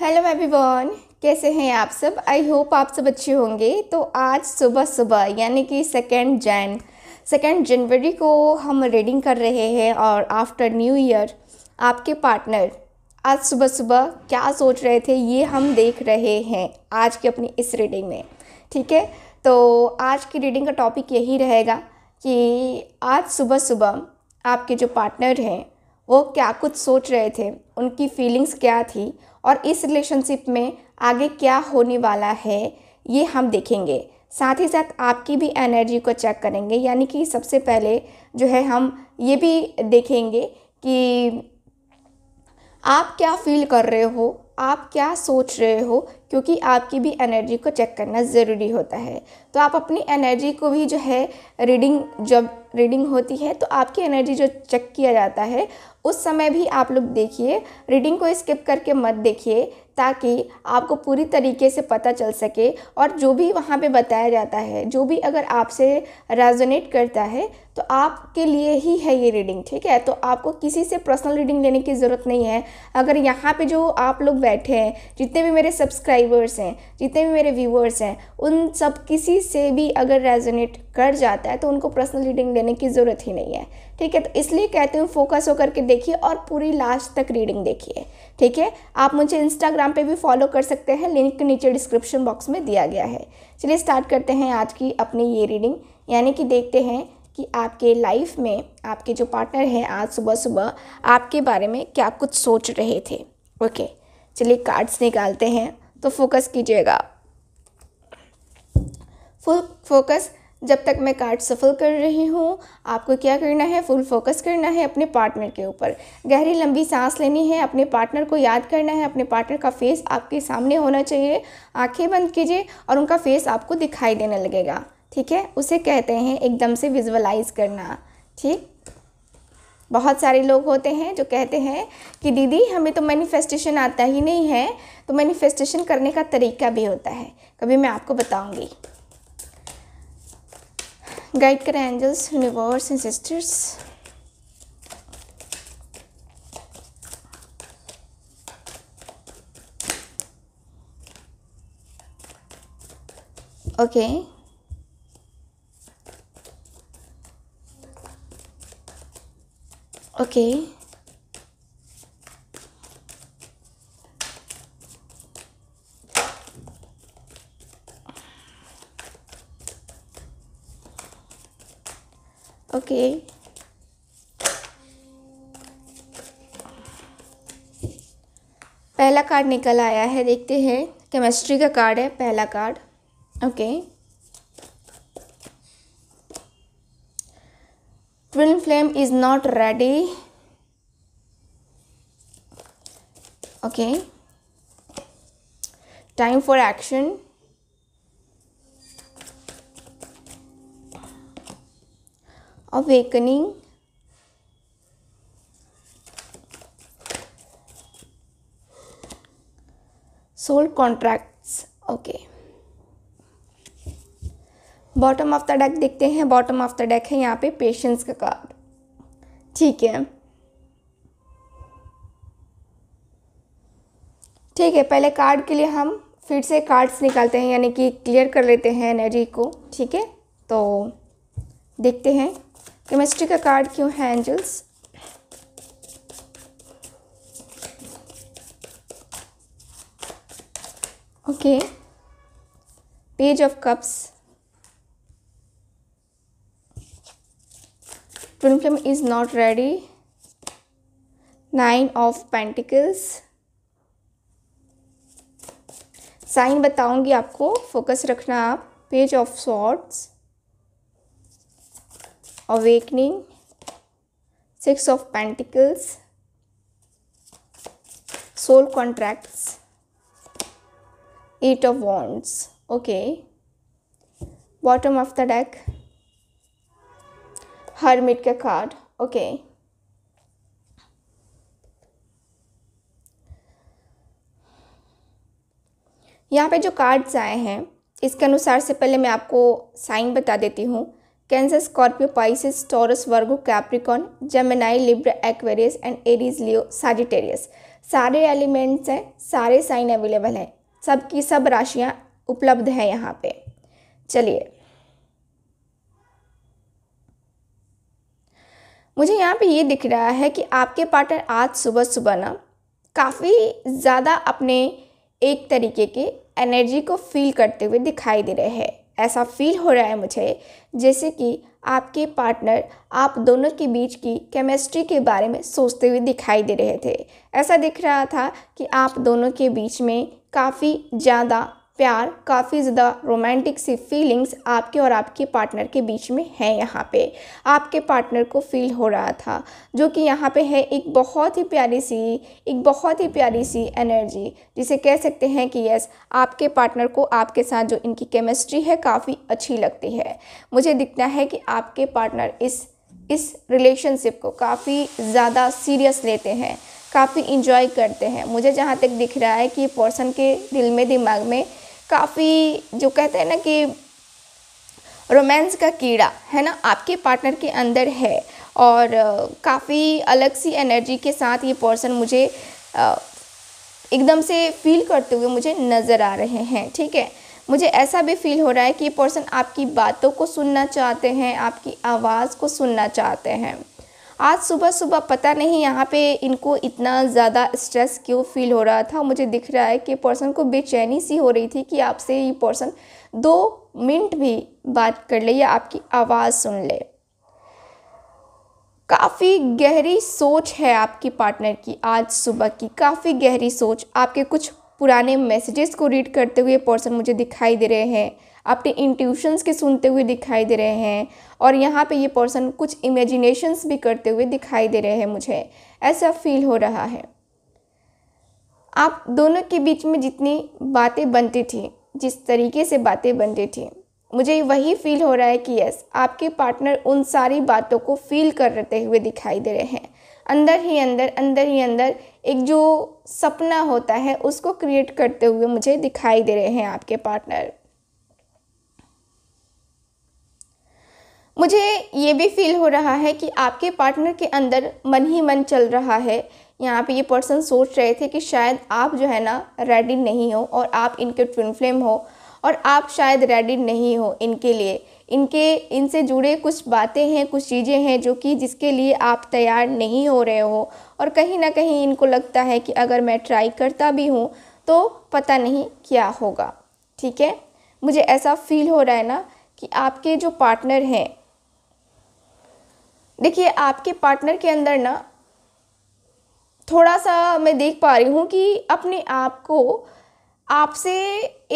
Hello everyone कैसे हैं आप सब आई होप आप सब अच्छे होंगे तो आज सुबह सुबह यानी कि सेकेंड जैन सेकेंड जनवरी को हम रीडिंग कर रहे हैं और आफ्टर न्यू ईयर आपके पार्टनर आज सुबह सुबह क्या सोच रहे थे ये हम देख रहे हैं आज की अपनी इस रीडिंग में ठीक है तो आज की रीडिंग का टॉपिक यही रहेगा कि आज सुबह सुबह आपके जो पार्टनर हैं वो क्या कुछ सोच रहे थे उनकी फीलिंग्स क्या थी और इस रिलेशनशिप में आगे क्या होने वाला है ये हम देखेंगे साथ ही साथ आपकी भी एनर्जी को चेक करेंगे यानी कि सबसे पहले जो है हम ये भी देखेंगे कि आप क्या फील कर रहे हो आप क्या सोच रहे हो क्योंकि आपकी भी एनर्जी को चेक करना ज़रूरी होता है तो आप अपनी एनर्जी को भी जो है रीडिंग जब रीडिंग होती है तो आपकी एनर्जी जो चेक किया जाता है उस समय भी आप लोग देखिए रीडिंग को स्किप करके मत देखिए ताकि आपको पूरी तरीके से पता चल सके और जो भी वहाँ पे बताया जाता है जो भी अगर आपसे रेजोनेट करता है तो आपके लिए ही है ये रीडिंग ठीक है तो आपको किसी से पर्सनल रीडिंग लेने की ज़रूरत नहीं है अगर यहाँ पे जो आप लोग बैठे हैं जितने भी मेरे सब्सक्राइबर्स हैं जितने भी मेरे व्यूअर्स हैं उन सब किसी से भी अगर रेजोनेट कर जाता है तो उनको पर्सनल रीडिंग लेने की ज़रूरत ही नहीं है ठीक है तो इसलिए कहते हूँ फोकस होकर के देखिए और पूरी लास्ट तक रीडिंग देखिए ठीक है आप मुझे इंस्टाग्राम पे भी फॉलो कर सकते हैं लिंक नीचे डिस्क्रिप्शन बॉक्स में दिया गया है चलिए स्टार्ट करते हैं आज की अपनी ये रीडिंग यानी कि देखते हैं कि आपके लाइफ में आपके जो पार्टनर हैं आज सुबह सुबह आपके बारे में क्या कुछ सोच रहे थे ओके चलिए कार्ड्स निकालते हैं तो फोकस कीजिएगा फुल फोकस जब तक मैं कार्ड सफल कर रही हूँ आपको क्या करना है फुल फोकस करना है अपने पार्टनर के ऊपर गहरी लंबी सांस लेनी है अपने पार्टनर को याद करना है अपने पार्टनर का फेस आपके सामने होना चाहिए आंखें बंद कीजिए और उनका फेस आपको दिखाई देने लगेगा ठीक है उसे कहते हैं एकदम से विजुअलाइज करना ठीक बहुत सारे लोग होते हैं जो कहते हैं कि दीदी हमें तो मैनिफेस्टेशन आता ही नहीं है तो मैनिफेस्टेशन करने का तरीका भी होता है कभी मैं आपको बताऊँगी guide our angels, universe, and sisters. Okay. Okay. Okay. पहला कार्ड निकल आया है देखते हैं केमिस्ट्री का कार्ड है पहला card okay twin flame is not ready okay time for action awakening soul contracts okay bottom of the deck देखते हैं बॉटम ऑफ द डेक है यहाँ पे पेशेंस का कार्ड ठीक है ठीक है पहले कार्ड के लिए हम फिर से कार्ड्स निकालते हैं यानी कि क्लियर कर लेते हैं एनर्जी को ठीक है तो देखते हैं केमिस्ट्री का कार्ड क्यों है angels okay page of cups twin flame is not ready nine of pentacles sign बताऊंगी आपको फोकस रखना आप page of swords awakening six of pentacles soul contracts eight of wands okay bottom of the deck hermit ka card okay यहाँ पे जो cards आए हैं इसके अनुसार से पहले मैं आपको साइन बता देती हूँ Cancer Scorpio Pisces Taurus Virgo Capricorn Gemini Libra Aquarius and Aries Leo Sagittarius सारे एलिमेंट्स हैं सारे साइन अवेलेबल हैं सब सब राशियाँ उपलब्ध हैं यहाँ पे चलिए मुझे यहाँ पे ये दिख रहा है कि आपके पार्टनर आज सुबह सुबह ना काफ़ी ज़्यादा अपने एक तरीके के एनर्जी को फील करते हुए दिखाई दे रहे हैं ऐसा फील हो रहा है मुझे जैसे कि आपके पार्टनर आप दोनों के बीच की केमिस्ट्री के बारे में सोचते हुए दिखाई दे रहे थे ऐसा दिख रहा था कि आप दोनों के बीच में काफ़ी ज़्यादा प्यार काफ़ी ज़्यादा रोमांटिक सी फीलिंग्स आपके और आपके पार्टनर के बीच में है यहाँ पे आपके पार्टनर को फील हो रहा था जो कि यहाँ पे है एक बहुत ही प्यारी सी एक बहुत ही प्यारी सी एनर्जी जिसे कह सकते हैं कि यस आपके पार्टनर को आपके साथ जो इनकी केमिस्ट्री है काफ़ी अच्छी लगती है मुझे दिखता है कि आपके पार्टनर इस इस रिलेशनशिप को काफ़ी ज़्यादा सीरियस लेते हैं काफ़ी इंजॉय करते हैं मुझे जहाँ तक दिख रहा है कि पर्सन के दिल में दिमाग में काफ़ी जो कहते हैं ना कि रोमांस का कीड़ा है ना आपके पार्टनर के अंदर है और काफ़ी अलग सी एनर्जी के साथ ये पर्सन मुझे एकदम से फील करते हुए मुझे नज़र आ रहे हैं ठीक है मुझे ऐसा भी फील हो रहा है कि ये पर्सन आपकी बातों को सुनना चाहते हैं आपकी आवाज़ को सुनना चाहते हैं आज सुबह सुबह पता नहीं यहाँ पे इनको इतना ज़्यादा स्ट्रेस क्यों फील हो रहा था मुझे दिख रहा है कि पर्सन को बेचैनी सी हो रही थी कि आपसे ये पर्सन दो मिनट भी बात कर ले या आपकी आवाज़ सुन ले काफ़ी गहरी सोच है आपकी पार्टनर की आज सुबह की काफ़ी गहरी सोच आपके कुछ पुराने मैसेजेस को रीड करते हुए पर्सन मुझे दिखाई दे रहे हैं अपने इंट्यूशंस के सुनते हुए दिखाई दे रहे हैं और यहाँ पे ये पर्सन कुछ इमेजिनेशंस भी करते हुए दिखाई दे रहे हैं मुझे ऐसा फील हो रहा है आप दोनों के बीच में जितनी बातें बनती थी जिस तरीके से बातें बनती थी मुझे वही फील हो रहा है कि यस आपके पार्टनर उन सारी बातों को फील करते हुए दिखाई दे रहे हैं अंदर ही अंदर अंदर ही अंदर एक जो सपना होता है उसको क्रिएट करते हुए मुझे दिखाई दे रहे हैं आपके पार्टनर मुझे ये भी फील हो रहा है कि आपके पार्टनर के अंदर मन ही मन चल रहा है यहाँ पे ये पर्सन सोच रहे थे कि शायद आप जो है ना रेडी नहीं हो और आप इनके ट्विन फ्लेम हो और आप शायद रेडी नहीं हो इनके लिए इनके इनसे जुड़े कुछ बातें हैं कुछ चीज़ें हैं जो कि जिसके लिए आप तैयार नहीं हो रहे हो और कहीं ना कहीं इनको लगता है कि अगर मैं ट्राई करता भी हूँ तो पता नहीं क्या होगा ठीक है मुझे ऐसा फील हो रहा है ना कि आपके जो पार्टनर हैं देखिए आपके पार्टनर के अंदर ना थोड़ा सा मैं देख पा रही हूँ कि अपने आप को आपसे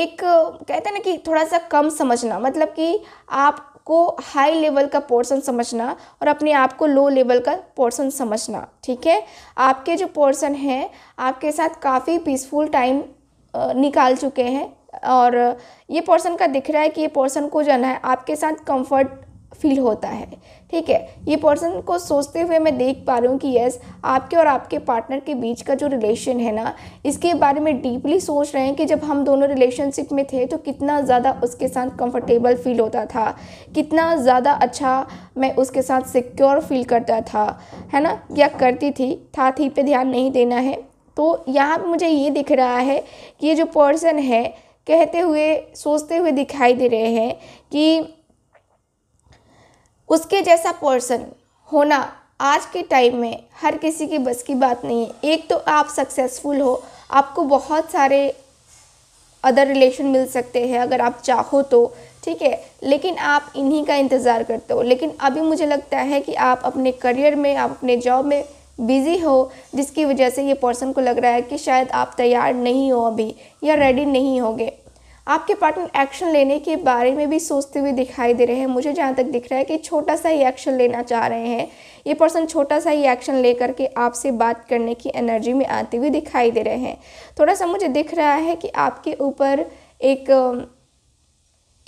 एक कहते हैं ना कि थोड़ा सा कम समझना मतलब कि आपको हाई लेवल का पोर्सन समझना और अपने आप को लो लेवल का पोर्सन समझना ठीक है आपके जो पोर्सन हैं आपके साथ काफ़ी पीसफुल टाइम निकाल चुके हैं और ये पोर्सन का दिख रहा है कि ये पोर्सन को जो है आपके साथ कंफर्ट फील होता है ठीक है ये पर्सन को सोचते हुए मैं देख पा रही हूँ कि यस आपके और आपके पार्टनर के बीच का जो रिलेशन है ना इसके बारे में डीपली सोच रहे हैं कि जब हम दोनों रिलेशनशिप में थे तो कितना ज़्यादा उसके साथ कंफर्टेबल फील होता था कितना ज़्यादा अच्छा मैं उसके साथ सिक्योर फील करता था है ना या करती थी था थी पे ध्यान नहीं देना है तो यहाँ पर मुझे ये दिख रहा है कि ये जो पर्सन है कहते हुए सोचते हुए दिखाई दे रहे हैं कि उसके जैसा पर्सन होना आज के टाइम में हर किसी की बस की बात नहीं है एक तो आप सक्सेसफुल हो आपको बहुत सारे अदर रिलेशन मिल सकते हैं अगर आप चाहो तो ठीक है लेकिन आप इन्हीं का इंतज़ार करते हो लेकिन अभी मुझे लगता है कि आप अपने करियर में आप अपने जॉब में बिज़ी हो जिसकी वजह से ये पर्सन को लग रहा है कि शायद आप तैयार नहीं हो अभी या रेडी नहीं होगे आपके पार्टनर एक्शन लेने के बारे में भी सोचते हुए दिखाई दे रहे हैं मुझे जहाँ तक दिख रहा है कि छोटा सा ही एक्शन लेना चाह रहे हैं ये पर्सन छोटा सा ही एक्शन ले करके आपसे बात करने की एनर्जी में आते हुए दिखाई दे रहे हैं थोड़ा सा मुझे दिख रहा है कि आपके ऊपर एक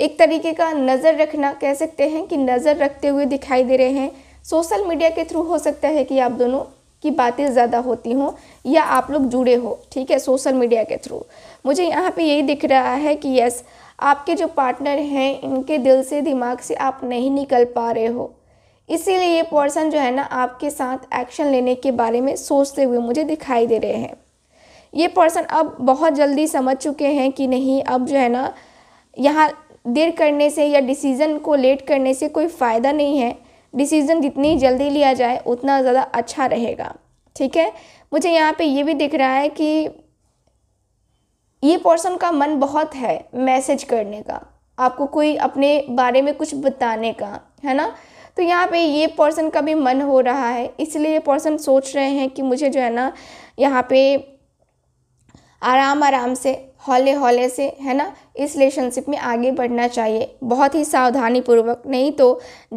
एक तरीके का नज़र रखना कह सकते हैं कि नज़र रखते हुए दिखाई दे रहे हैं सोशल मीडिया के थ्रू हो सकता है कि आप दोनों की बातें ज़्यादा होती हों या आप लोग जुड़े हो ठीक है सोशल मीडिया के थ्रू मुझे यहाँ पे यही दिख रहा है कि यस आपके जो पार्टनर हैं इनके दिल से दिमाग से आप नहीं निकल पा रहे हो इसीलिए ये पर्सन जो है ना आपके साथ एक्शन लेने के बारे में सोचते हुए मुझे दिखाई दे रहे हैं ये पर्सन अब बहुत जल्दी समझ चुके हैं कि नहीं अब जो है ना यहाँ देर करने से या डिसीज़न को लेट करने से कोई फ़ायदा नहीं है डिसीज़न जितनी जल्दी लिया जाए उतना ज़्यादा अच्छा रहेगा ठीक है मुझे यहाँ पे ये भी दिख रहा है कि ये पर्सन का मन बहुत है मैसेज करने का आपको कोई अपने बारे में कुछ बताने का है ना तो यहाँ पे ये पर्सन का भी मन हो रहा है इसलिए ये पर्सन सोच रहे हैं कि मुझे जो है ना यहाँ पे आराम आराम से हौले हौले से है ना इस रिलेशनशिप में आगे बढ़ना चाहिए बहुत ही सावधानी पूर्वक नहीं तो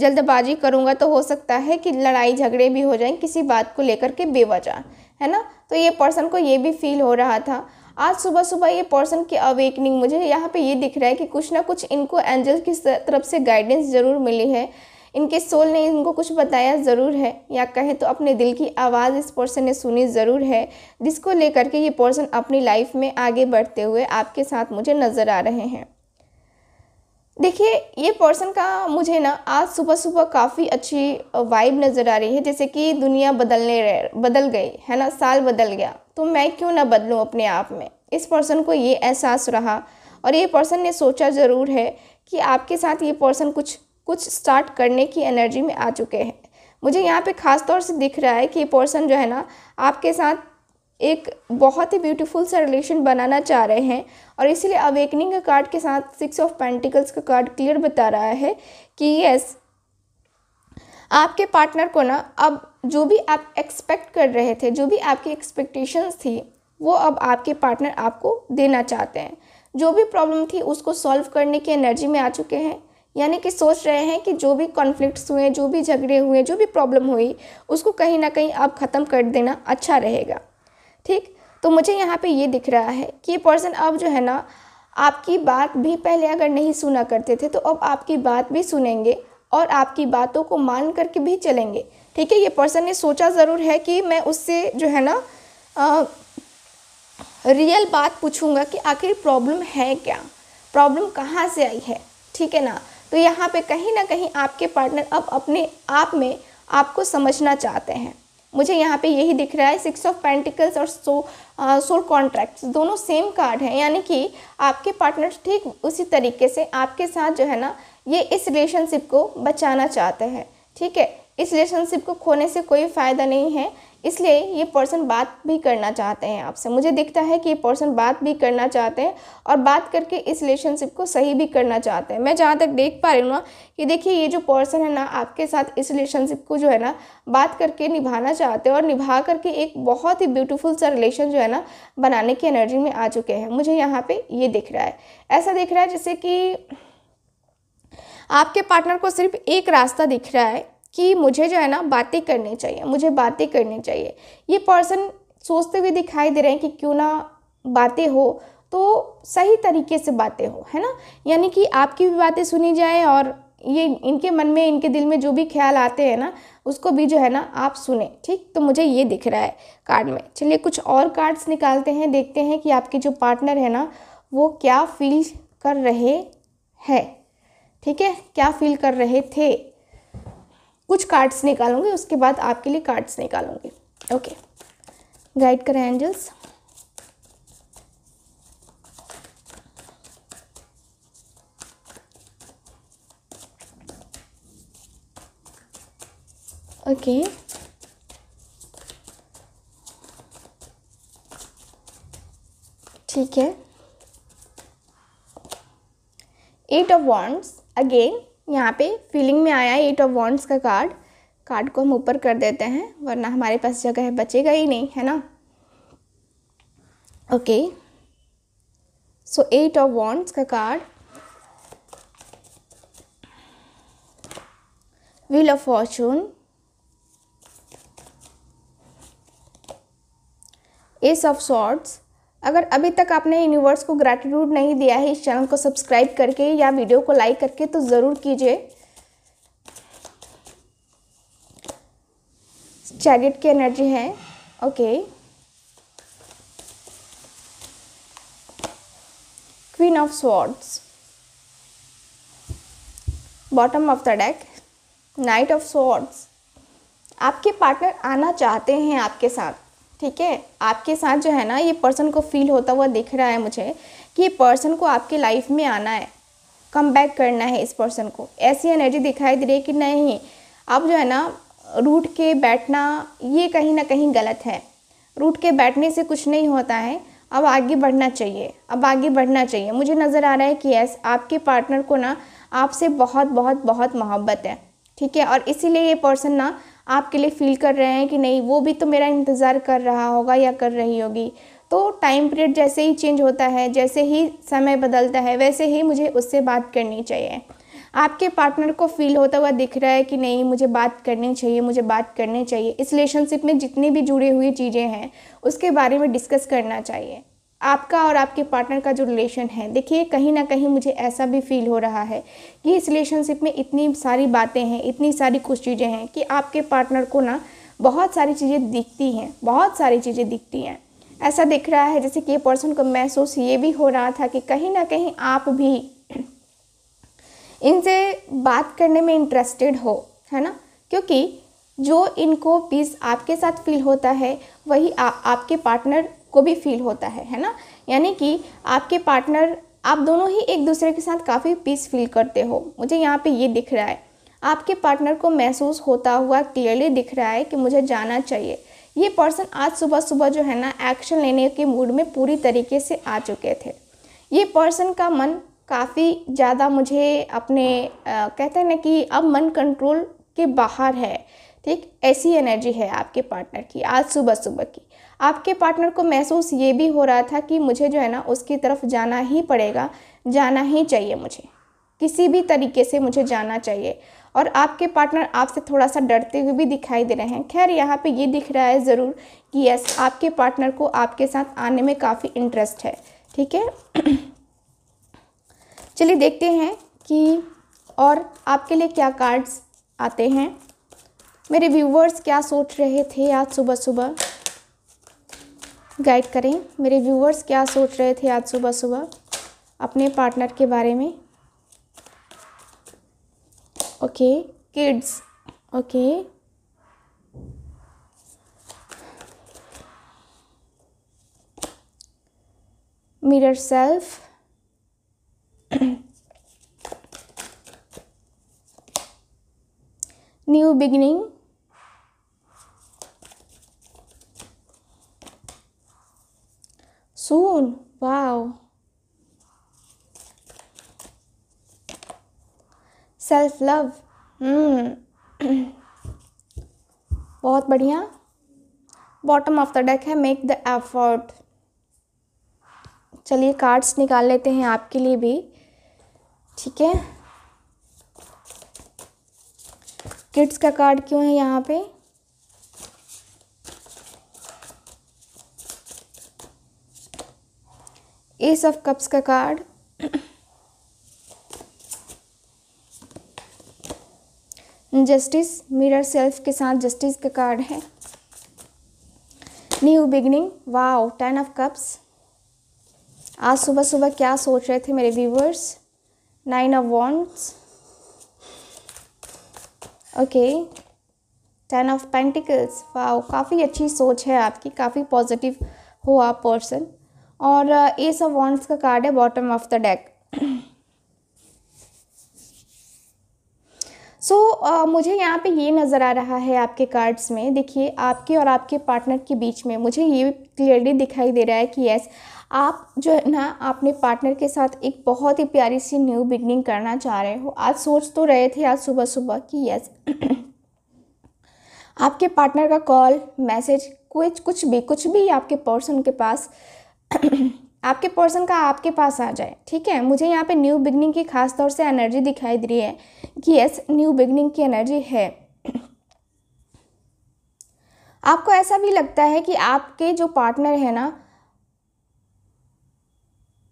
जल्दबाजी करूँगा तो हो सकता है कि लड़ाई झगड़े भी हो जाएं किसी बात को लेकर के बेवजह है ना तो ये पर्सन को ये भी फील हो रहा था आज सुबह सुबह ये पर्सन की अवेकनिंग मुझे यहाँ पे ये दिख रहा है कि कुछ ना कुछ इनको एंजल्स की तरफ से गाइडेंस ज़रूर मिली है इनके सोल ने इनको कुछ बताया ज़रूर है या कहें तो अपने दिल की आवाज़ इस पर्सन ने सुनी ज़रूर है जिसको लेकर के ये पर्सन अपनी लाइफ में आगे बढ़ते हुए आपके साथ मुझे नज़र आ रहे हैं देखिए ये पर्सन का मुझे ना आज सुबह सुबह काफ़ी अच्छी वाइब नज़र आ रही है जैसे कि दुनिया बदलने रह बदल गई है ना साल बदल गया तो मैं क्यों ना बदलूँ अपने आप में इस पर्सन को ये एहसास रहा और ये पर्सन ने सोचा ज़रूर है कि आपके साथ ये पर्सन कुछ कुछ स्टार्ट करने की एनर्जी में आ चुके हैं मुझे यहाँ पे ख़ास तौर से दिख रहा है कि ये पर्सन जो है ना आपके साथ एक बहुत ही ब्यूटीफुल सा रिलेशन बनाना चाह रहे हैं और इसीलिए अवेकनिंग का कार्ड के साथ सिक्स ऑफ पेंटिकल्स का कार्ड क्लियर बता रहा है कि यस आपके पार्टनर को ना अब जो भी आप एक्सपेक्ट कर रहे थे जो भी आपकी एक्सपेक्टेशंस थी वो अब आपके पार्टनर आपको देना चाहते हैं जो भी प्रॉब्लम थी उसको सॉल्व करने की एनर्जी में आ चुके हैं यानी कि सोच रहे हैं कि जो भी कॉन्फ्लिक्ट्स हुए जो भी झगड़े हुए जो भी प्रॉब्लम हुई उसको कहीं ना कहीं अब ख़त्म कर देना अच्छा रहेगा ठीक तो मुझे यहाँ पे ये दिख रहा है कि ये पर्सन अब जो है ना आपकी बात भी पहले अगर नहीं सुना करते थे तो अब आपकी बात भी सुनेंगे और आपकी बातों को मान करके भी चलेंगे ठीक है ये पर्सन ने सोचा ज़रूर है कि मैं उससे जो है ना आ, रियल बात पूछूंगा कि आखिर प्रॉब्लम है क्या प्रॉब्लम कहाँ से आई है ठीक है ना तो यहाँ पे कहीं ना कहीं आपके पार्टनर अब अपने आप में आपको समझना चाहते हैं मुझे यहाँ पे यही दिख रहा है सिक्स ऑफ पेंटिकल्स और सो सोल कॉन्ट्रैक्ट्स दोनों सेम कार्ड हैं यानी कि आपके पार्टनर ठीक उसी तरीके से आपके साथ जो है ना ये इस रिलेशनशिप को बचाना चाहते हैं ठीक है इस रिलेशनशिप को खोने से कोई फ़ायदा नहीं है इसलिए ये पर्सन बात भी करना चाहते हैं आपसे मुझे दिखता है कि ये पर्सन बात भी करना चाहते हैं और बात करके इस रिलेशनशिप को सही भी करना चाहते हैं मैं जहाँ तक देख पा रही हूँ ना कि देखिए ये जो पर्सन है ना आपके साथ इस रिलेशनशिप को जो है ना बात करके निभाना चाहते हैं और निभा करके एक बहुत ही ब्यूटीफुल सा रिलेशन जो है ना बनाने की एनर्जी में आ चुके हैं मुझे यहाँ पर ये दिख रहा है ऐसा दिख रहा है जैसे कि आपके पार्टनर को सिर्फ एक रास्ता दिख रहा है कि मुझे जो है ना बातें करनी चाहिए मुझे बातें करनी चाहिए ये पर्सन सोचते हुए दिखाई दे रहे हैं कि क्यों ना बातें हो तो सही तरीके से बातें हो है ना यानी कि आपकी भी बातें सुनी जाए और ये इनके मन में इनके दिल में जो भी ख्याल आते हैं ना उसको भी जो है ना आप सुने ठीक तो मुझे ये दिख रहा है कार्ड में चलिए कुछ और कार्ड्स निकालते हैं देखते हैं कि आपके जो पार्टनर है ना वो क्या फील कर रहे हैं ठीक है क्या फील कर रहे थे कुछ कार्ड्स निकालूंगी उसके बाद आपके लिए कार्ड्स निकालूंगी ओके गाइड करें एंजल्स ओके ठीक है एट ऑफ वॉन्ट्स अगेन यहाँ पे फीलिंग में आया एट ऑफ वॉन्ट्स का कार्ड कार्ड को हम ऊपर कर देते हैं वरना हमारे पास जगह बचेगा ही नहीं है ना okay so eight of wands का card wheel of fortune ace of swords अगर अभी तक आपने यूनिवर्स को ग्रैटिट्यूड नहीं दिया है इस चैनल को सब्सक्राइब करके या वीडियो को लाइक करके तो ज़रूर कीजिए चैरिट की एनर्जी है okay queen of swords bottom of the deck knight of swords आपके पार्टनर आना चाहते हैं आपके साथ ठीक है आपके साथ जो है ना ये पर्सन को फील होता हुआ दिख रहा है मुझे कि ये पर्सन को आपके लाइफ में आना है कम बैक करना है इस पर्सन को ऐसी एनर्जी दिखाई दे रही है कि नहीं अब जो है ना रूट के बैठना ये कहीं ना कहीं गलत है रूट के बैठने से कुछ नहीं होता है अब आगे बढ़ना चाहिए अब आगे बढ़ना चाहिए मुझे नज़र आ रहा है कि यस आपके पार्टनर को ना आपसे बहुत बहुत बहुत मोहब्बत है ठीक है और इसीलिए ये पर्सन ना आपके लिए फील कर रहे हैं कि नहीं वो भी तो मेरा इंतज़ार कर रहा होगा या कर रही होगी तो टाइम पीरियड जैसे ही चेंज होता है जैसे ही समय बदलता है वैसे ही मुझे उससे बात करनी चाहिए आपके पार्टनर को फील होता हुआ दिख रहा है कि नहीं मुझे बात करनी चाहिए मुझे बात करनी चाहिए इस रिलेशनशिप में जितनी भी जुड़ी हुई चीज़ें हैं उसके बारे में डिस्कस करना चाहिए आपका और आपके पार्टनर का जो रिलेशन है देखिए कहीं ना कहीं मुझे ऐसा भी फील हो रहा है कि इस रिलेशनशिप में इतनी सारी बातें हैं इतनी सारी कुछ चीज़ें हैं कि आपके पार्टनर को ना बहुत सारी चीज़ें दिखती हैं बहुत सारी चीज़ें दिखती हैं ऐसा दिख रहा है जैसे कि ये पर्सन को महसूस ये भी हो रहा था कि कहीं ना कहीं आप भी इनसे बात करने में इंटरेस्टेड हो है ना क्योंकि जो इनको पीस आपके साथ फील होता है वही आ, आपके पार्टनर को भी फील होता है है ना यानी कि आपके पार्टनर आप दोनों ही एक दूसरे के साथ काफ़ी पीस फील करते हो मुझे यहाँ पे ये दिख रहा है आपके पार्टनर को महसूस होता हुआ क्लियरली दिख रहा है कि मुझे जाना चाहिए ये पर्सन आज सुबह सुबह जो है ना एक्शन लेने के मूड में पूरी तरीके से आ चुके थे ये पर्सन का मन काफ़ी ज़्यादा मुझे अपने आ, कहते हैं ना कि अब मन कंट्रोल के बाहर है ठीक ऐसी एनर्जी है आपके पार्टनर की आज सुबह सुबह की आपके पार्टनर को महसूस ये भी हो रहा था कि मुझे जो है ना उसकी तरफ जाना ही पड़ेगा जाना ही चाहिए मुझे किसी भी तरीके से मुझे जाना चाहिए और आपके पार्टनर आपसे थोड़ा सा डरते हुए भी दिखाई दे रहे हैं खैर यहाँ पे ये दिख रहा है ज़रूर कि यस आपके पार्टनर को आपके साथ आने में काफ़ी इंटरेस्ट है ठीक है चलिए देखते हैं कि और आपके लिए क्या कार्ड्स आते हैं मेरे व्यूवर्स क्या सोच रहे थे आज सुबह सुबह गाइड करें मेरे व्यूवर्स क्या सोच रहे थे आज सुबह सुबह अपने पार्टनर के बारे में okay kids okay mirror self new beginning Soon, wow. Self love hmm. बहुत बढ़िया बॉटम ऑफ द डेक है मेक द एफर्ट चलिए कार्ड्स निकाल लेते हैं आपके लिए भी ठीक है किड्स का कार्ड क्यों है यहाँ पे एस ऑफ कप्स का कार्ड जस्टिस मिरर सेल्फ के साथ जस्टिस का कार्ड है new beginning wow ten of cups आज सुबह सुबह क्या सोच रहे थे मेरे viewers nine of wands okay ten of pentacles wow काफ़ी अच्छी सोच है आपकी काफ़ी पॉजिटिव हो आप पर्सन और एस ऑफ वॉन्ट्स का कार्ड है bottom of the deck so so, uh, मुझे यहाँ पे ये नज़र आ रहा है आपके कार्ड्स में देखिए आपके और आपके पार्टनर के बीच में मुझे ये क्लियरली दिखाई दे रहा है कि यस आप जो है ना आपने पार्टनर के साथ एक बहुत ही प्यारी सी न्यू बिगनिंग करना चाह रहे हो आज सोच तो रहे थे आज सुबह सुबह कि यस आपके पार्टनर का कॉल मैसेज कुछ कुछ भी कुछ भी आपके पर्सन के पास आपके पोर्सन का आपके पास आ जाए ठीक है मुझे यहाँ पे न्यू बिगनिंग की खास तौर से एनर्जी दिखाई दे रही है कि यस न्यू बिगनिंग की एनर्जी है आपको ऐसा भी लगता है कि आपके जो पार्टनर है ना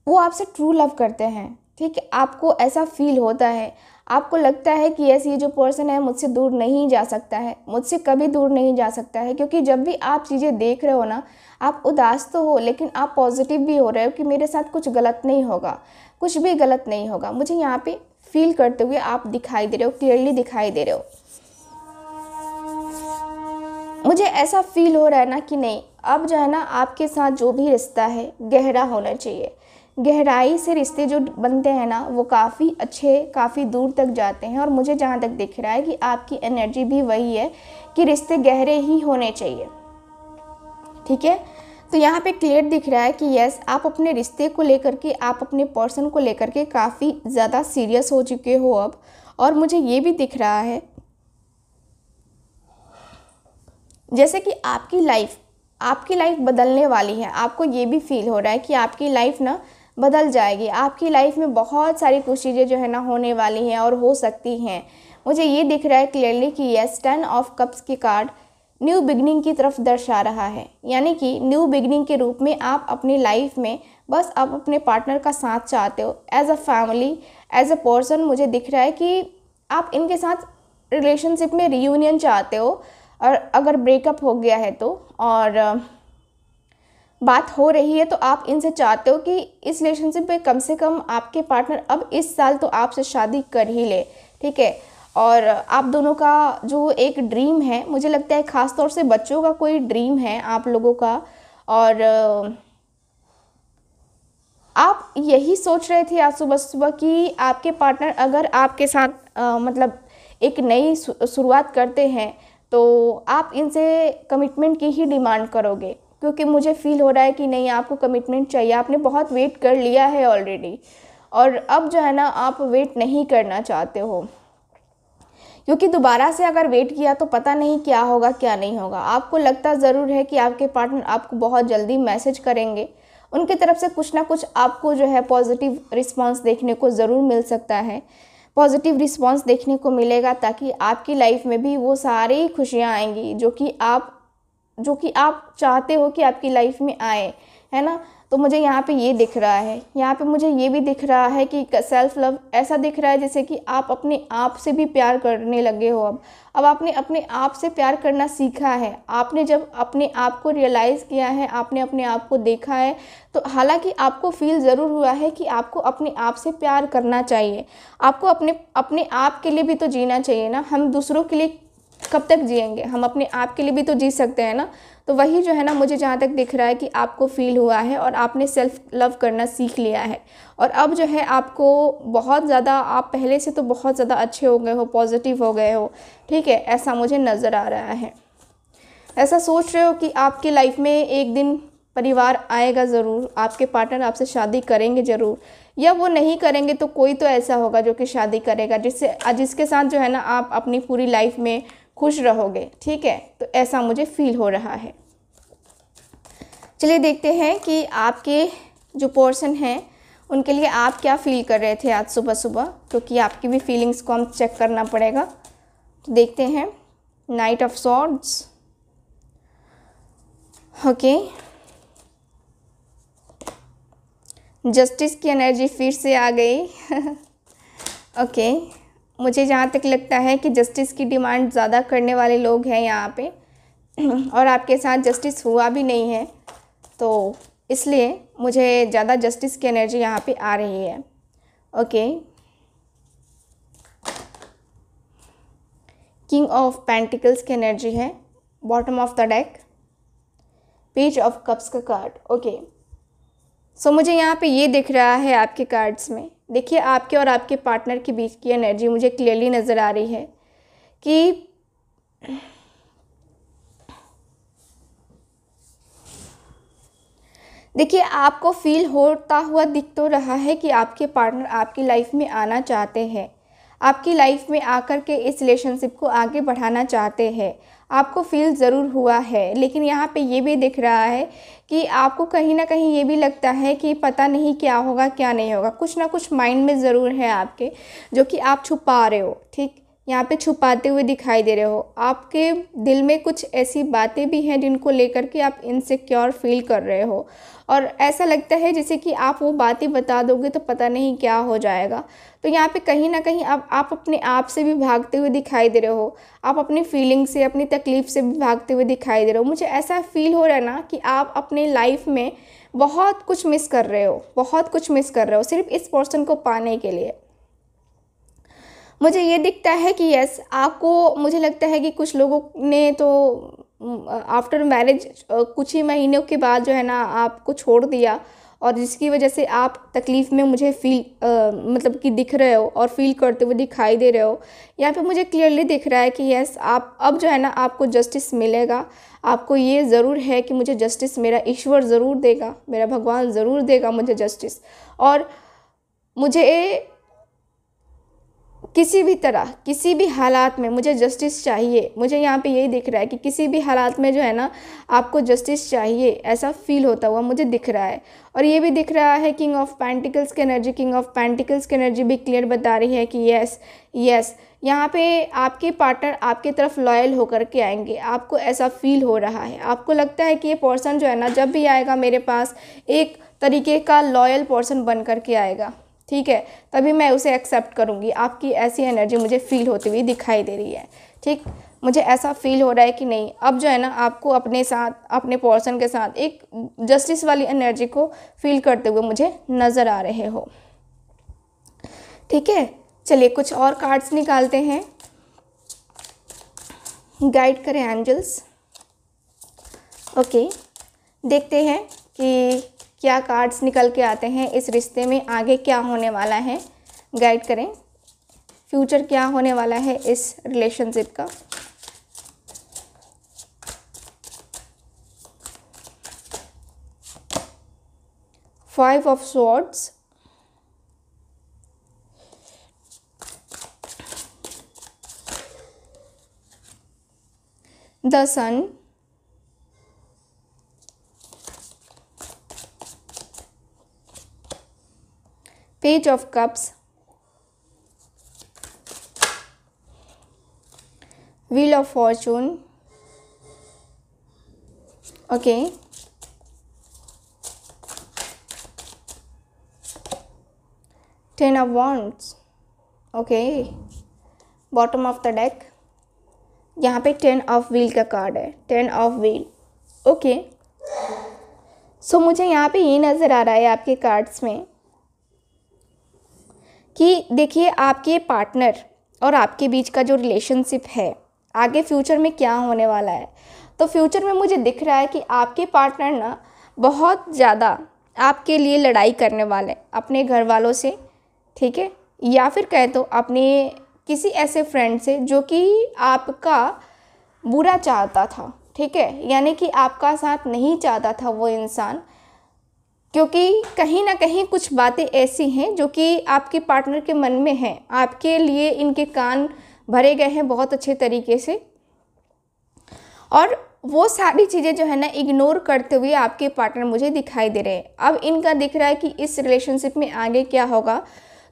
वो आपसे ट्रू लव करते हैं ठीक है आपको ऐसा फील होता है आपको लगता है कि यस ये जो पर्सन है मुझसे दूर नहीं जा सकता है मुझसे कभी दूर नहीं जा सकता है क्योंकि जब भी आप चीज़ें देख रहे हो ना आप उदास तो हो लेकिन आप पॉजिटिव भी हो रहे हो कि मेरे साथ कुछ गलत नहीं होगा कुछ भी गलत नहीं होगा मुझे यहाँ पे फील करते हुए आप दिखाई दे रहे हो क्लियरली दिखाई दे रहे हो मुझे ऐसा फील हो रहा है ना कि नहीं अब जो है ना आपके साथ जो भी रिश्ता है गहरा होना चाहिए गहराई से रिश्ते जो बनते हैं ना वो काफ़ी अच्छे काफ़ी दूर तक जाते हैं और मुझे जहाँ तक दिख रहा है कि आपकी एनर्जी भी वही है कि रिश्ते गहरे ही होने चाहिए ठीक है तो यहाँ पे क्लियर दिख रहा है कि यस आप अपने रिश्ते को लेकर के आप अपने पर्सन को लेकर के काफ़ी ज़्यादा सीरियस हो चुके हो अब और मुझे ये भी दिख रहा है जैसे कि आपकी लाइफ आपकी लाइफ बदलने वाली है आपको ये भी फील हो रहा है कि आपकी लाइफ ना बदल जाएगी आपकी लाइफ में बहुत सारी कुछ चीज़ें जो है ना होने वाली हैं और हो सकती हैं मुझे ये दिख रहा है क्लियरली कि यस टेन ऑफ कप्स की कार्ड न्यू बिगनिंग की तरफ दर्शा रहा है यानी कि न्यू बिगनिंग के रूप में आप अपनी लाइफ में बस आप अपने पार्टनर का साथ चाहते हो as a family as a person मुझे दिख रहा है कि आप इनके साथ रिलेशनशिप में रियूनियन चाहते हो और अगर ब्रेकअप हो गया है तो और बात हो रही है तो आप इनसे चाहते हो कि इस रिलेशनशिप में कम से कम आपके पार्टनर अब इस साल तो आपसे शादी कर ही ले ठीक है और आप दोनों का जो एक ड्रीम है मुझे लगता है ख़ास तौर से बच्चों का कोई ड्रीम है आप लोगों का और आप यही सोच रहे थे आज सुबह सुबह कि आपके पार्टनर अगर आपके साथ आ, मतलब एक नई शुरुआत करते हैं तो आप इनसे कमिटमेंट की ही डिमांड करोगे क्योंकि मुझे फ़ील हो रहा है कि नहीं आपको कमिटमेंट चाहिए आपने बहुत वेट कर लिया है ऑलरेडी और अब जो है ना आप वेट नहीं करना चाहते हो क्योंकि दोबारा से अगर वेट किया तो पता नहीं क्या होगा क्या नहीं होगा आपको लगता ज़रूर है कि आपके पार्टनर आपको बहुत जल्दी मैसेज करेंगे उनकी तरफ से कुछ ना कुछ आपको जो है पॉजिटिव रिस्पांस देखने को ज़रूर मिल सकता है पॉजिटिव रिस्पांस देखने को मिलेगा ताकि आपकी लाइफ में भी वो सारी खुशियाँ आएंगी जो कि आप जो कि आप चाहते हो कि आपकी लाइफ में आए है ना तो मुझे यहाँ पे ये दिख रहा है यहाँ पे मुझे ये भी दिख रहा है कि सेल्फ़ लव ऐसा दिख रहा है जैसे कि आप अपने आप से भी प्यार करने लगे हो अब अब आपने अपने आप से प्यार करना सीखा है आपने जब अपने आप को रियलाइज़ किया है आपने अपने आप को देखा है तो हालांकि आपको फील ज़रूर हुआ है कि आपको अपने आप से प्यार करना चाहिए आपको अपने अपने आप के लिए भी तो जीना चाहिए ना हम दूसरों के लिए कब तक जिएंगे हम अपने आप के लिए भी तो जी सकते हैं ना तो वही जो है ना मुझे जहाँ तक दिख रहा है कि आपको फील हुआ है और आपने सेल्फ़ लव करना सीख लिया है और अब जो है आपको बहुत ज़्यादा आप पहले से तो बहुत ज़्यादा अच्छे हो गए हो पॉजिटिव हो गए हो ठीक है ऐसा मुझे नज़र आ रहा है ऐसा सोच रहे हो कि आपकी लाइफ में एक दिन परिवार आएगा ज़रूर आपके पार्टनर आपसे शादी करेंगे ज़रूर या वो नहीं करेंगे तो कोई तो ऐसा होगा जो कि शादी करेगा जिससे जिसके साथ जो है ना आप अपनी पूरी लाइफ में खुश रहोगे ठीक है तो ऐसा मुझे फील हो रहा है चलिए देखते हैं कि आपके जो पोर्सन हैं उनके लिए आप क्या फील कर रहे थे आज सुबह सुबह क्योंकि आपकी भी फीलिंग्स को हम चेक करना पड़ेगा तो देखते हैं knight of swords okay justice की एनर्जी फिर से आ गई ओके okay. मुझे जहाँ तक लगता है कि जस्टिस की डिमांड ज़्यादा करने वाले लोग हैं यहाँ पे और आपके साथ जस्टिस हुआ भी नहीं है तो इसलिए मुझे ज़्यादा जस्टिस की एनर्जी यहाँ पे आ रही है ओके किंग ऑफ पेंटिकल्स की एनर्जी है bottom of the deck page of cups का कार्ड ओके सो मुझे यहाँ पे ये दिख रहा है आपके कार्ड्स में देखिए आपके और आपके पार्टनर के बीच की एनर्जी मुझे क्लियरली नज़र आ रही है कि देखिए आपको फील होता हुआ दिख तो रहा है कि आपके पार्टनर आपकी लाइफ में आना चाहते हैं आपकी लाइफ में आकर के इस रिलेशनशिप को आगे बढ़ाना चाहते हैं आपको फील ज़रूर हुआ है लेकिन यहाँ पे ये भी दिख रहा है कि आपको कहीं ना कहीं ये भी लगता है कि पता नहीं क्या होगा क्या नहीं होगा कुछ ना कुछ माइंड में ज़रूर है आपके जो कि आप छुपा रहे हो ठीक यहाँ पे छुपाते हुए दिखाई दे रहे हो आपके दिल में कुछ ऐसी बातें भी हैं जिनको लेकर के आप इनसिक्योर फील कर रहे हो और ऐसा लगता है जैसे कि आप वो बातें बता दोगे तो पता नहीं क्या हो जाएगा तो यहाँ पे कहीं ना कहीं आप आप अपने आप से भी भागते हुए दिखाई दे रहे हो आप अपनी फीलिंग से अपनी तकलीफ़ से भी भागते हुए दिखाई दे रहे हो मुझे ऐसा फील हो रहा है ना कि आप अपने लाइफ में बहुत कुछ मिस कर रहे हो बहुत कुछ मिस कर रहे हो सिर्फ इस पर्सन को पाने के लिए मुझे ये दिखता है कि यस आपको मुझे लगता है कि कुछ लोगों ने तो आफ्टर मैरिज कुछ ही महीनों के बाद जो है ना आपको छोड़ दिया और जिसकी वजह से आप तकलीफ़ में मुझे फील आ, मतलब कि दिख रहे हो और फील करते हुए दिखाई दे रहे हो यहाँ पे मुझे क्लियरली दिख रहा है कि यस आप अब जो है ना आपको जस्टिस मिलेगा आपको ये ज़रूर है कि मुझे जस्टिस मेरा ईश्वर ज़रूर देगा मेरा भगवान ज़रूर देगा मुझे जस्टिस और मुझे किसी भी तरह किसी भी हालात में मुझे जस्टिस चाहिए मुझे यहाँ पे यही दिख रहा है कि किसी भी हालात में जो है ना आपको जस्टिस चाहिए ऐसा फील होता हुआ मुझे दिख रहा है और ये भी दिख रहा है किंग ऑफ पैंटिकल्स की एनर्जी किंग ऑफ पैंटिकल्स की एनर्जी भी क्लियर बता रही है कि यस यस यहाँ पे आपके पार्टनर आपके तरफ लॉयल होकर के आएंगे आपको ऐसा फील हो रहा है आपको लगता है कि ये पर्सन जो है ना जब भी आएगा मेरे पास एक तरीके का लॉयल पर्सन बन कर के आएगा ठीक है तभी मैं उसे एक्सेप्ट करूँगी आपकी ऐसी एनर्जी मुझे फील होती हुई दिखाई दे रही है ठीक मुझे ऐसा फील हो रहा है कि नहीं अब जो है ना आपको अपने साथ अपने पोर्सन के साथ एक जस्टिस वाली एनर्जी को फील करते हुए मुझे नज़र आ रहे हो ठीक है चलिए कुछ और कार्ड्स निकालते हैं गाइड करें एंजल्स ओके देखते हैं कि क्या कार्ड्स निकल के आते हैं इस रिश्ते में आगे क्या होने वाला है गाइड करें फ्यूचर क्या होने वाला है इस रिलेशनशिप का five of swords the sun page of cups wheel of fortune okay ten of wands okay bottom of the deck यहाँ पे टेन ऑफ व्हील का कार्ड है ten of wheel okay so मुझे यहाँ पे ये नज़र आ रहा है आपके कार्ड्स में कि देखिए आपके पार्टनर और आपके बीच का जो रिलेशनशिप है आगे फ्यूचर में क्या होने वाला है तो फ्यूचर में मुझे दिख रहा है कि आपके पार्टनर ना बहुत ज़्यादा आपके लिए लड़ाई करने वाले अपने घर वालों से ठीक है या फिर कह दो तो अपने किसी ऐसे फ्रेंड से जो कि आपका बुरा चाहता था ठीक है यानी कि आपका साथ नहीं चाहता था वो इंसान क्योंकि कहीं ना कहीं कुछ बातें ऐसी हैं जो कि आपके पार्टनर के मन में हैं आपके लिए इनके कान भरे गए हैं बहुत अच्छे तरीके से और वो सारी चीज़ें जो है ना इग्नोर करते हुए आपके पार्टनर मुझे दिखाई दे रहे हैं अब इनका दिख रहा है कि इस रिलेशनशिप में आगे क्या होगा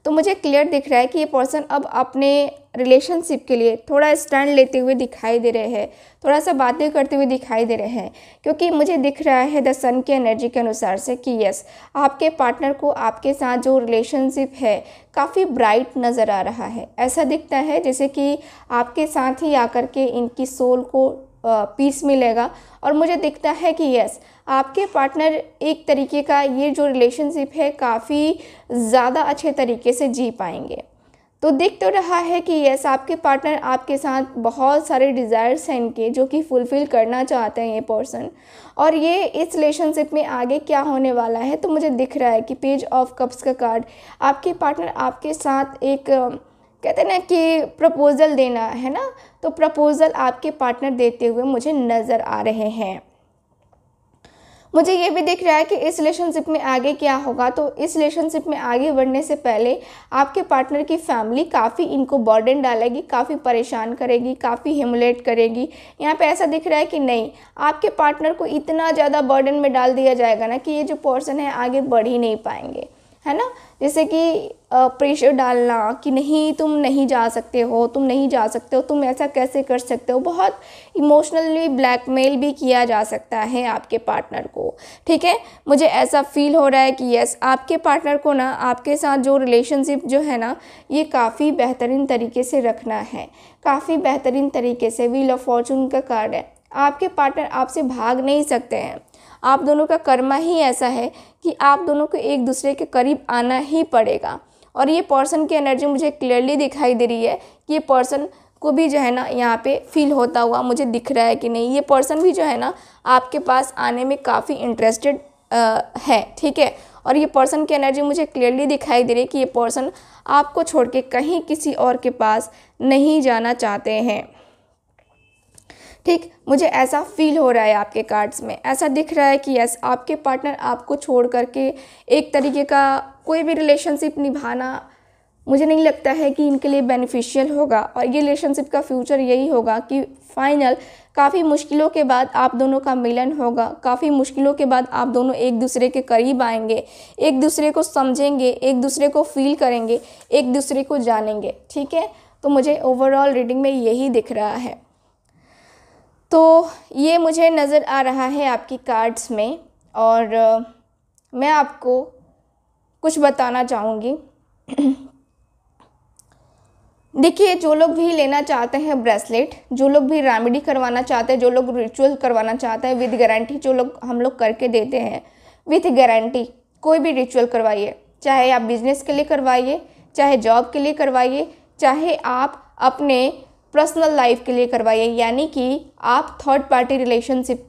तो मुझे क्लियर दिख रहा है कि ये पर्सन अब अपने रिलेशनशिप के लिए थोड़ा स्टैंड लेते हुए दिखाई दे रहे हैं थोड़ा सा बातें करते हुए दिखाई दे रहे हैं क्योंकि मुझे दिख रहा है द सन के एनर्जी के अनुसार से कि यस आपके पार्टनर को आपके साथ जो रिलेशनशिप है काफ़ी ब्राइट नज़र आ रहा है ऐसा दिखता है जैसे कि आपके साथ ही आकर के इनकी सोल को पीस मिलेगा और मुझे दिखता है कि यस आपके पार्टनर एक तरीके का ये जो रिलेशनशिप है काफ़ी ज़्यादा अच्छे तरीके से जी पाएंगे तो दिख तो रहा है कि यस आपके पार्टनर आपके साथ बहुत सारे डिज़ायर्स हैं इनके जो कि फुलफ़िल करना चाहते हैं ये पर्सन और ये इस रिलेशनशिप में आगे क्या होने वाला है तो मुझे दिख रहा है कि पेज ऑफ कप्स का कार्ड आपके पार्टनर आपके साथ एक कहते हैं ना कि प्रपोज़ल देना है ना तो प्रपोज़ल आपके पार्टनर देते हुए मुझे नज़र आ रहे हैं मुझे ये भी दिख रहा है कि इस रिलेशनशिप में आगे क्या होगा तो इस रिलेशनशिप में आगे बढ़ने से पहले आपके पार्टनर की फैमिली काफ़ी इनको बर्डन डालेगी काफ़ी परेशान करेगी काफ़ी हिमुलेट करेगी यहाँ पे ऐसा दिख रहा है कि नहीं आपके पार्टनर को इतना ज़्यादा बर्डन में डाल दिया जाएगा ना कि ये जो पर्सन है आगे बढ़ ही नहीं पाएंगे है ना जैसे कि प्रेशर डालना कि नहीं तुम नहीं जा सकते हो तुम नहीं जा सकते हो तुम ऐसा कैसे कर सकते हो बहुत इमोशनली ब्लैकमेल भी किया जा सकता है आपके पार्टनर को ठीक है मुझे ऐसा फील हो रहा है कि यस आपके पार्टनर को ना आपके साथ जो रिलेशनशिप जो है ना ये काफ़ी बेहतरीन तरीके से रखना है काफ़ी बेहतरीन तरीके से व्हील ऑफ फॉर्चून का कार्ड है आपके पार्टनर आपसे भाग नहीं सकते हैं आप दोनों का कर्मा ही ऐसा है कि आप दोनों को एक दूसरे के करीब आना ही पड़ेगा और ये पर्सन की एनर्जी मुझे क्लियरली दिखाई दे रही है कि ये पर्सन को भी जो है ना यहाँ पे फील होता हुआ मुझे दिख रहा है कि नहीं ये पर्सन भी जो है ना आपके पास आने में काफ़ी इंटरेस्टेड है ठीक है और ये पर्सन की एनर्जी मुझे क्लियरली दिखाई दे रही है कि ये पर्सन आपको छोड़ के कहीं किसी और के पास नहीं जाना चाहते हैं ठीक मुझे ऐसा फील हो रहा है आपके कार्ड्स में ऐसा दिख रहा है कि यस आपके पार्टनर आपको छोड़ करके एक तरीके का कोई भी रिलेशनशिप निभाना मुझे नहीं लगता है कि इनके लिए बेनिफिशियल होगा और ये रिलेशनशिप का फ्यूचर यही होगा कि फाइनल काफ़ी मुश्किलों के बाद आप दोनों का मिलन होगा काफ़ी मुश्किलों के बाद आप दोनों एक दूसरे के करीब आएंगे एक दूसरे को समझेंगे एक दूसरे को फील करेंगे एक दूसरे को जानेंगे ठीक है तो मुझे ओवरऑल रीडिंग में यही दिख रहा है तो ये मुझे नज़र आ रहा है आपकी कार्ड्स में और मैं आपको कुछ बताना चाहूँगी देखिए जो लोग भी लेना चाहते हैं ब्रेसलेट जो लोग भी रेमेडी करवाना चाहते हैं जो लोग रिचुअल करवाना चाहते हैं विद गारंटी जो लोग हम लोग करके देते हैं विथ गारंटी कोई भी रिचुअल करवाइए चाहे आप बिजनेस के लिए करवाइए चाहे जॉब के लिए करवाइए चाहे आप अपने पर्सनल लाइफ के लिए करवाइए यानी कि आप थर्ड पार्टी रिलेशनशिप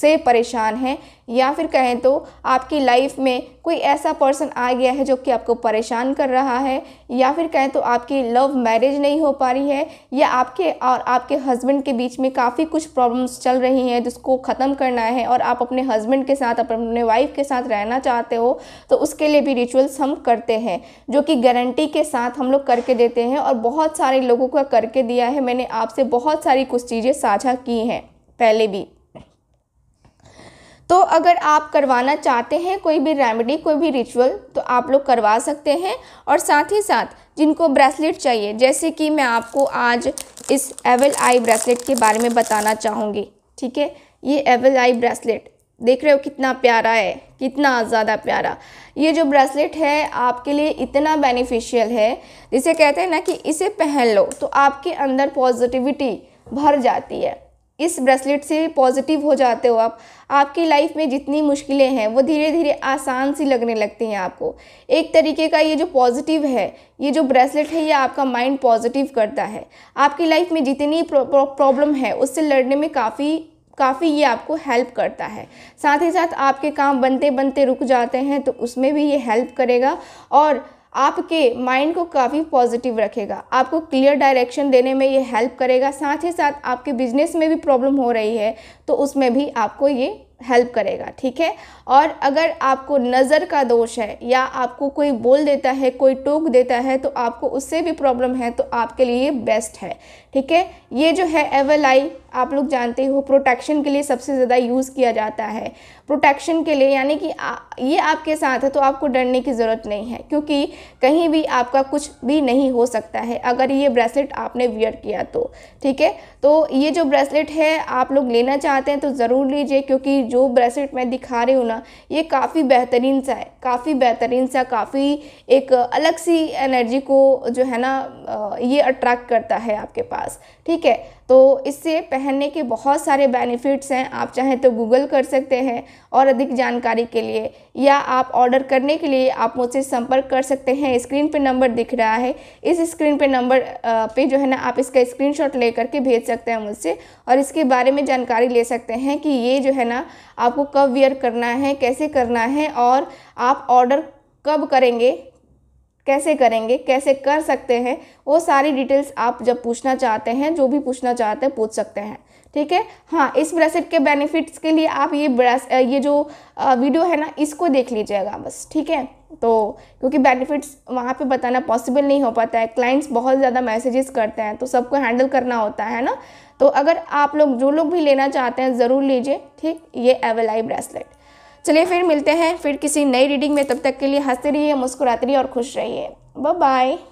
से परेशान हैं या फिर कहें तो आपकी लाइफ में कोई ऐसा पर्सन आ गया है जो कि आपको परेशान कर रहा है या फिर कहें तो आपकी लव मैरिज नहीं हो पा रही है या आपके और आपके हस्बैंड के बीच में काफ़ी कुछ प्रॉब्लम्स चल रही हैं जिसको ख़त्म करना है और आप अपने हस्बैंड के साथ अपने वाइफ के साथ रहना चाहते हो तो उसके लिए भी रिचुअल्स हम करते हैं जो कि गारंटी के साथ हम लोग करके देते हैं और बहुत सारे लोगों का करके दिया है मैंने आपसे बहुत सारी कुछ चीज़ें साझा की हैं पहले भी तो अगर आप करवाना चाहते हैं कोई भी रेमेडी कोई भी रिचुअल तो आप लोग करवा सकते हैं और साथ ही साथ जिनको ब्रेसलेट चाहिए जैसे कि मैं आपको आज इस एवल आई ब्रेसलेट के बारे में बताना चाहूँगी ठीक है ये एवल आई ब्रेसलेट देख रहे हो कितना प्यारा है कितना ज़्यादा प्यारा ये जो ब्रेसलेट है आपके लिए इतना बेनिफिशियल है जिसे कहते हैं ना कि इसे पहन लो तो आपके अंदर पॉजिटिविटी भर जाती है इस ब्रेसलेट से पॉजिटिव हो जाते हो आप आपकी लाइफ में जितनी मुश्किलें हैं वो धीरे धीरे आसान सी लगने लगती हैं आपको एक तरीके का ये जो पॉजिटिव है ये जो ब्रेसलेट है ये आपका माइंड पॉजिटिव करता है आपकी लाइफ में जितनी प्रॉब्लम है उससे लड़ने में काफ़ी काफ़ी ये आपको हेल्प करता है साथ ही साथ आपके काम बनते बनते रुक जाते हैं तो उसमें भी ये हेल्प करेगा और आपके माइंड को काफ़ी पॉजिटिव रखेगा आपको क्लियर डायरेक्शन देने में ये हेल्प करेगा साथ ही साथ आपके बिजनेस में भी प्रॉब्लम हो रही है तो उसमें भी आपको ये हेल्प करेगा ठीक है और अगर आपको नज़र का दोष है या आपको कोई बोल देता है कोई टोक देता है तो आपको उससे भी प्रॉब्लम है तो आपके लिए बेस्ट है ठीक है ये जो है एवल आप लोग जानते हो प्रोटेक्शन के लिए सबसे ज़्यादा यूज़ किया जाता है प्रोटेक्शन के लिए यानी कि आ, ये आपके साथ है तो आपको डरने की ज़रूरत नहीं है क्योंकि कहीं भी आपका कुछ भी नहीं हो सकता है अगर ये ब्रेसलेट आपने वियर किया तो ठीक है तो ये जो ब्रेसलेट है आप लोग लेना चाहते हैं तो ज़रूर लीजिए क्योंकि जो ब्रेसलेट मैं दिखा रही हूँ ना ये काफ़ी बेहतरीन सा है काफ़ी बेहतरीन सा काफ़ी एक अलग सी एनर्जी को जो है ना ये अट्रैक्ट करता है आपके पास ठीक है तो इससे पहनने के बहुत सारे बेनिफिट्स हैं आप चाहें तो गूगल कर सकते हैं और अधिक जानकारी के लिए या आप ऑर्डर करने के लिए आप मुझसे संपर्क कर सकते हैं स्क्रीन पे नंबर दिख रहा है इस स्क्रीन पे नंबर पे जो है ना आप इसका स्क्रीनशॉट ले करके भेज सकते हैं मुझसे और इसके बारे में जानकारी ले सकते हैं कि ये जो है ना आपको कब वेयर करना है कैसे करना है और आप ऑर्डर कब करेंगे कैसे करेंगे कैसे कर सकते हैं वो सारी डिटेल्स आप जब पूछना चाहते हैं जो भी पूछना चाहते हैं पूछ सकते हैं ठीक है हाँ इस ब्रेसलेट के बेनिफिट्स के लिए आप ये ब्रेस ये जो वीडियो है ना इसको देख लीजिएगा बस ठीक है तो क्योंकि बेनिफिट्स वहाँ पे बताना पॉसिबल नहीं हो पाता है क्लाइंट्स बहुत ज़्यादा मैसेजेस करते हैं तो सबको हैंडल करना होता है ना तो अगर आप लोग जो लोग भी लेना चाहते हैं ज़रूर लीजिए ठीक ये एवेलाई ब्रेसलेट चलिए फिर मिलते हैं फिर किसी नई रीडिंग में तब तक के लिए हंसते रहिए मुस्कुराते रहिए और खुश रहिए बाय